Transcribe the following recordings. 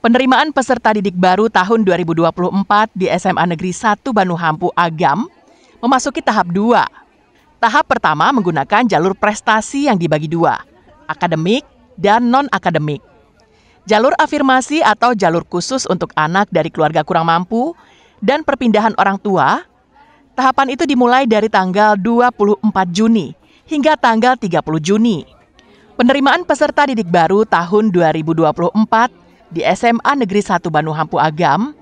Penerimaan peserta didik baru tahun 2024 di SMA Negeri 1 Banu Hampu Agam memasuki tahap 2. Tahap pertama menggunakan jalur prestasi yang dibagi dua, akademik dan non-akademik. Jalur afirmasi atau jalur khusus untuk anak dari keluarga kurang mampu dan perpindahan orang tua, tahapan itu dimulai dari tanggal 24 Juni hingga tanggal 30 Juni. Penerimaan peserta didik baru tahun 2024 di SMA Negeri Satu Banu Hampu Agam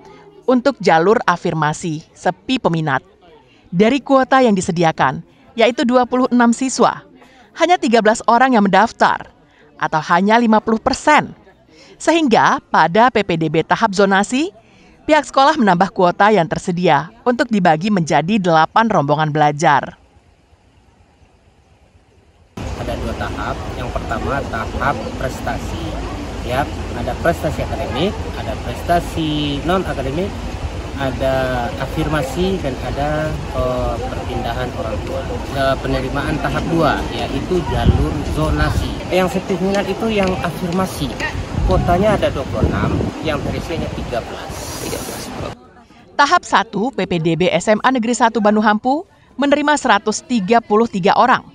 untuk jalur afirmasi sepi peminat. Dari kuota yang disediakan, yaitu dua puluh enam siswa, hanya tiga belas orang yang mendaftar atau hanya lima puluh persen. Sehingga pada PPDB tahap zonasi, pihak sekolah menambah kuota yang tersedia untuk dibagi menjadi delapan rombongan belajar. Ada dua tahap. Yang pertama tahap prestasi ya ada prestasi akademik ada prestasi non akademik ada afirmasi dan ada uh, perpindahan orang tua uh, penerimaan tahap 2 yaitu jalur zonasi yang sepihak itu yang afirmasi kotanya ada 26 yang terisinya 13 13 Tahap 1 PPDB SMA Negeri 1 Bandung Hampu menerima 133 orang.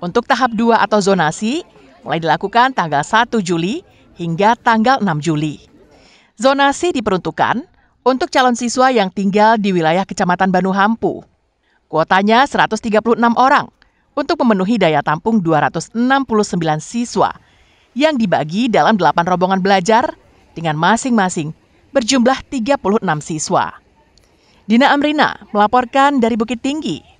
Untuk tahap 2 atau zonasi mulai dilakukan tanggal 1 Juli hingga tanggal 6 Juli. Zonasi diperuntukkan untuk calon siswa yang tinggal di wilayah Kecamatan Banu Hampu. Kuotanya 136 orang untuk memenuhi daya tampung 269 siswa yang dibagi dalam 8 rombongan belajar dengan masing-masing berjumlah 36 siswa. Dina Amrina melaporkan dari Bukit Tinggi,